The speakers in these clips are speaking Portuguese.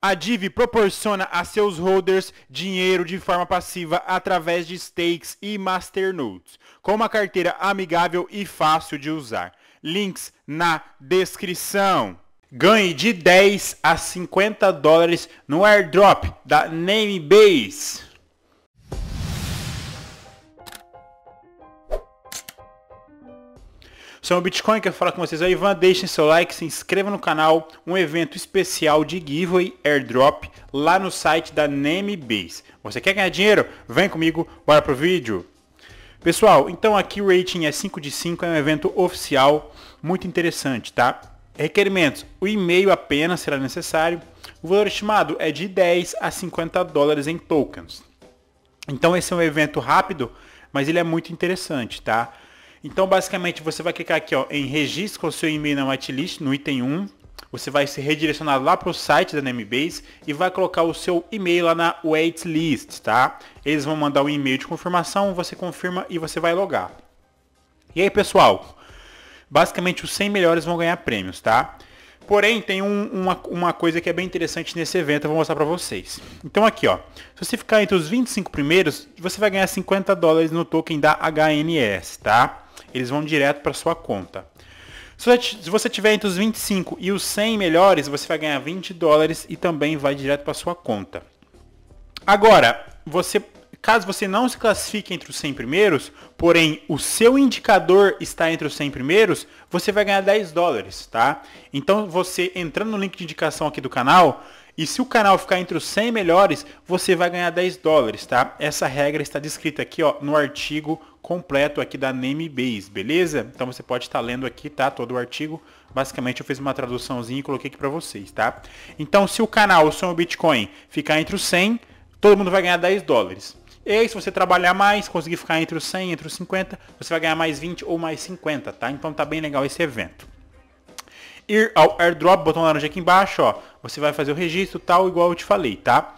A DIV proporciona a seus holders dinheiro de forma passiva através de stakes e masternodes, com uma carteira amigável e fácil de usar. Links na descrição. Ganhe de 10 a 50 dólares no airdrop da Namebase. Sou o Bitcoin, quero falar com vocês aí. Ivan, deixem seu like, se inscreva no canal. Um evento especial de giveaway airdrop lá no site da Namebase. Você quer ganhar dinheiro? Vem comigo, bora pro vídeo. Pessoal, então aqui o rating é 5 de 5, é um evento oficial, muito interessante, tá? Requerimentos, o e-mail apenas será necessário. O valor estimado é de 10 a 50 dólares em tokens. Então esse é um evento rápido, mas ele é muito interessante, tá? Então, basicamente, você vai clicar aqui ó, em registro com seu e-mail na whitelist, no item 1. Você vai ser redirecionado lá para o site da Namebase e vai colocar o seu e-mail lá na waitlist, tá? Eles vão mandar um e-mail de confirmação, você confirma e você vai logar. E aí, pessoal? Basicamente, os 100 melhores vão ganhar prêmios, tá? Porém, tem um, uma, uma coisa que é bem interessante nesse evento, eu vou mostrar para vocês. Então aqui, ó, se você ficar entre os 25 primeiros, você vai ganhar 50 dólares no token da HNS, tá? Eles vão direto para sua conta. Se você tiver entre os 25 e os 100 melhores, você vai ganhar 20 dólares e também vai direto para sua conta. Agora, você, caso você não se classifique entre os 100 primeiros, porém o seu indicador está entre os 100 primeiros, você vai ganhar 10 dólares, tá? Então você entrando no link de indicação aqui do canal, e se o canal ficar entre os 100 melhores, você vai ganhar 10 dólares, tá? Essa regra está descrita aqui, ó, no artigo completo aqui da Namebase, beleza? Então você pode estar lendo aqui, tá? Todo o artigo. Basicamente eu fiz uma traduçãozinha e coloquei aqui para vocês, tá? Então se o canal Sonho Bitcoin ficar entre os 100, todo mundo vai ganhar 10 dólares. E aí, se você trabalhar mais, conseguir ficar entre os 100, entre os 50, você vai ganhar mais 20 ou mais 50, tá? Então tá bem legal esse evento ir ao airdrop, botão laranja aqui embaixo, ó. Você vai fazer o registro tal, igual eu te falei, tá?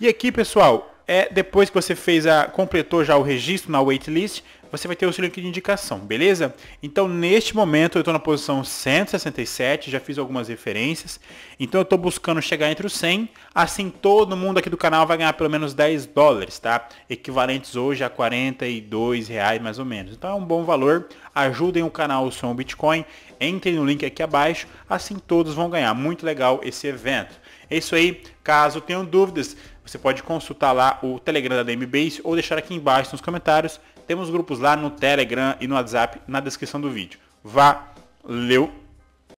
E aqui, pessoal, é depois que você fez a completou já o registro na waitlist, você vai ter o seu link de indicação, beleza? Então, neste momento, eu estou na posição 167, já fiz algumas referências. Então, eu estou buscando chegar entre os 100. Assim, todo mundo aqui do canal vai ganhar pelo menos 10 dólares, tá? Equivalentes hoje a 42 reais, mais ou menos. Então, é um bom valor. Ajudem o canal Som Bitcoin. Entrem no link aqui abaixo. Assim, todos vão ganhar. Muito legal esse evento. É isso aí. Caso tenham dúvidas, você pode consultar lá o Telegram da DMBase ou deixar aqui embaixo nos comentários. Temos grupos lá no Telegram e no WhatsApp na descrição do vídeo. Valeu!